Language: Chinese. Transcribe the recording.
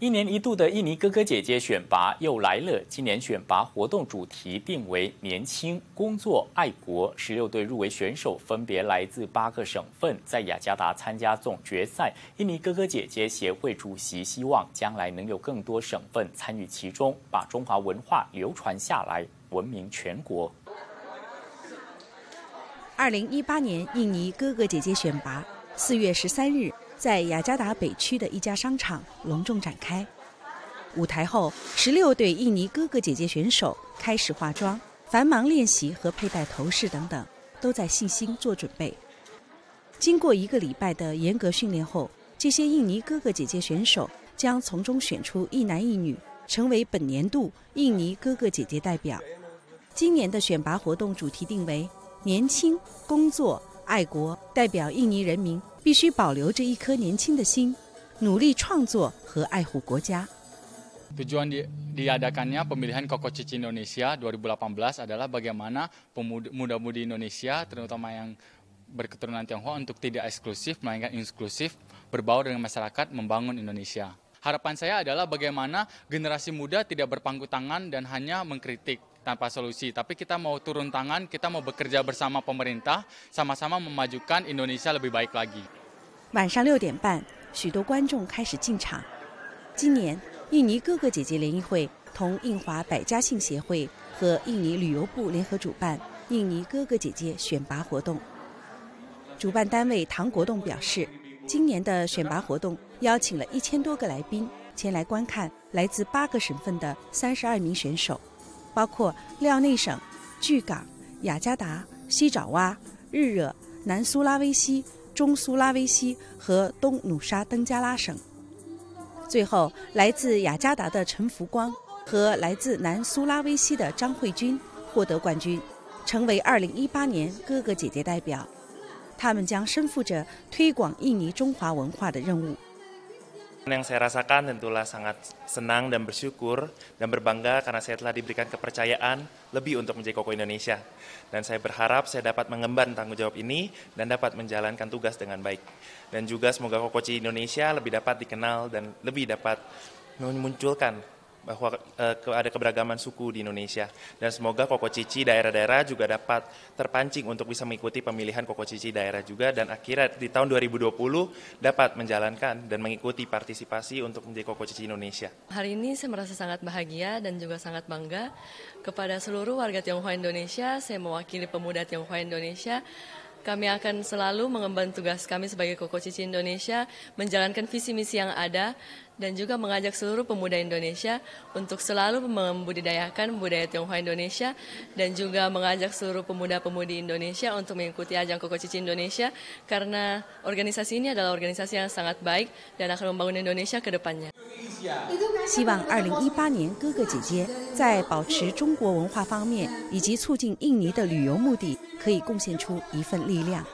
一年一度的印尼哥哥姐姐选拔又来了，今年选拔活动主题定为“年轻、工作、爱国”。十六队入围选手分别来自八个省份，在雅加达参加总决赛。印尼哥哥姐姐协会主席希望将来能有更多省份参与其中，把中华文化流传下来，闻名全国。二零一八年印尼哥哥姐姐选拔，四月十三日。在雅加达北区的一家商场隆重展开。舞台后，十六对印尼哥哥姐姐选手开始化妆、繁忙练习和佩戴头饰等等，都在细心做准备。经过一个礼拜的严格训练后，这些印尼哥哥姐姐选手将从中选出一男一女，成为本年度印尼哥哥姐姐代表。今年的选拔活动主题定为“年轻、工作、爱国”，代表印尼人民。必须保留着一颗年轻的心，努力创作和爱护国家。Tujuan diadakannya pemilihan Koko Cici Indonesia 2018 adalah bagaimana pemuda pemuda Indonesia, terutama yang berketurunan Tionghoa untuk tidak eksklusif, melainkan inklusif, berbau dengan masyarakat, membangun Indonesia. Harapan saya adalah bagaimana generasi muda tidak berpangku tangan dan hanya mengkritik tanpa solusi, tapi kita mau turun tangan, kita mau bekerja bersama pemerintah, sama-sama memajukan Indonesia lebih baik lagi. 晚上六点半，许多观众开始进场。今年，印尼哥哥姐姐联谊会同印华百家姓协会和印尼旅游部联合主办印尼哥哥姐姐选拔活动。主办单位唐国栋表示，今年的选拔活动邀请了一千多个来宾前来观看来自八个省份的三十二名选手，包括廖内省、巨港、雅加达、西爪哇、日惹、南苏拉威西。中苏拉威西和东努沙登加拉省。最后，来自雅加达的陈福光和来自南苏拉威西的张慧君获得冠军，成为2018年哥哥姐姐代表，他们将身负着推广印尼中华文化的任务。Yang saya rasakan tentulah sangat senang dan bersyukur dan berbangga karena saya telah diberikan kepercayaan lebih untuk menjadi Koko Indonesia. Dan saya berharap saya dapat mengemban tanggung jawab ini dan dapat menjalankan tugas dengan baik. Dan juga semoga koko Indonesia lebih dapat dikenal dan lebih dapat memunculkan bahwa eh, ada keberagaman suku di Indonesia dan semoga Koko Cici daerah-daerah juga dapat terpancing untuk bisa mengikuti pemilihan Koko Cici daerah juga dan akhirnya di tahun 2020 dapat menjalankan dan mengikuti partisipasi untuk menjadi Koko Cici Indonesia. Hari ini saya merasa sangat bahagia dan juga sangat bangga kepada seluruh warga Tionghoa Indonesia. Saya mewakili pemuda Tionghoa Indonesia kami akan selalu mengemban tugas kami sebagai Koko Cici Indonesia, menjalankan visi misi yang ada dan juga mengajak seluruh pemuda Indonesia untuk selalu membudidayakan budaya Tionghoa Indonesia dan juga mengajak seluruh pemuda-pemudi Indonesia untuk mengikuti ajang Koko Cici Indonesia karena organisasi ini adalah organisasi yang sangat baik dan akan membangun Indonesia ke depannya. 希望二零一八年哥哥姐姐在保持中国文化方面以及促进印尼的旅游目的，可以贡献出一份力量。